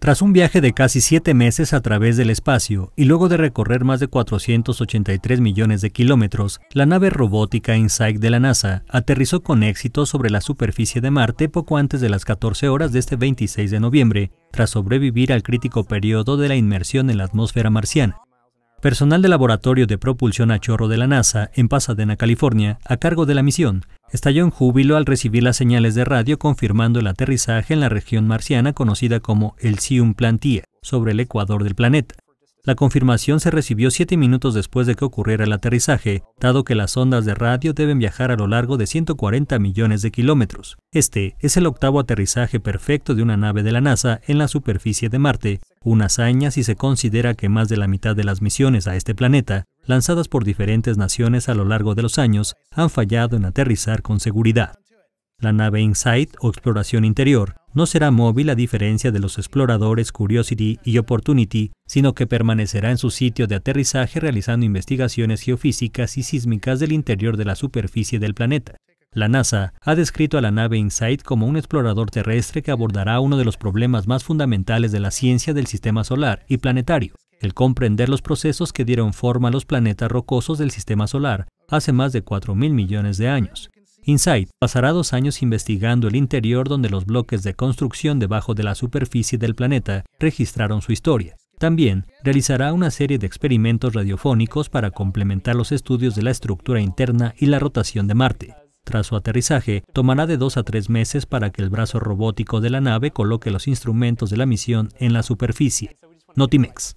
Tras un viaje de casi siete meses a través del espacio y luego de recorrer más de 483 millones de kilómetros, la nave robótica InSight de la NASA aterrizó con éxito sobre la superficie de Marte poco antes de las 14 horas de este 26 de noviembre, tras sobrevivir al crítico periodo de la inmersión en la atmósfera marciana. Personal del Laboratorio de Propulsión a Chorro de la NASA en Pasadena, California, a cargo de la misión, estalló en júbilo al recibir las señales de radio confirmando el aterrizaje en la región marciana conocida como el Sium Plantia, sobre el ecuador del planeta. La confirmación se recibió siete minutos después de que ocurriera el aterrizaje, dado que las ondas de radio deben viajar a lo largo de 140 millones de kilómetros. Este es el octavo aterrizaje perfecto de una nave de la NASA en la superficie de Marte, una hazaña si se considera que más de la mitad de las misiones a este planeta, lanzadas por diferentes naciones a lo largo de los años, han fallado en aterrizar con seguridad. La nave Insight o exploración interior no será móvil a diferencia de los exploradores Curiosity y Opportunity, sino que permanecerá en su sitio de aterrizaje realizando investigaciones geofísicas y sísmicas del interior de la superficie del planeta. La NASA ha descrito a la nave InSight como un explorador terrestre que abordará uno de los problemas más fundamentales de la ciencia del sistema solar y planetario, el comprender los procesos que dieron forma a los planetas rocosos del sistema solar hace más de 4.000 millones de años. Insight pasará dos años investigando el interior donde los bloques de construcción debajo de la superficie del planeta registraron su historia. También realizará una serie de experimentos radiofónicos para complementar los estudios de la estructura interna y la rotación de Marte. Tras su aterrizaje, tomará de dos a tres meses para que el brazo robótico de la nave coloque los instrumentos de la misión en la superficie. Notimex.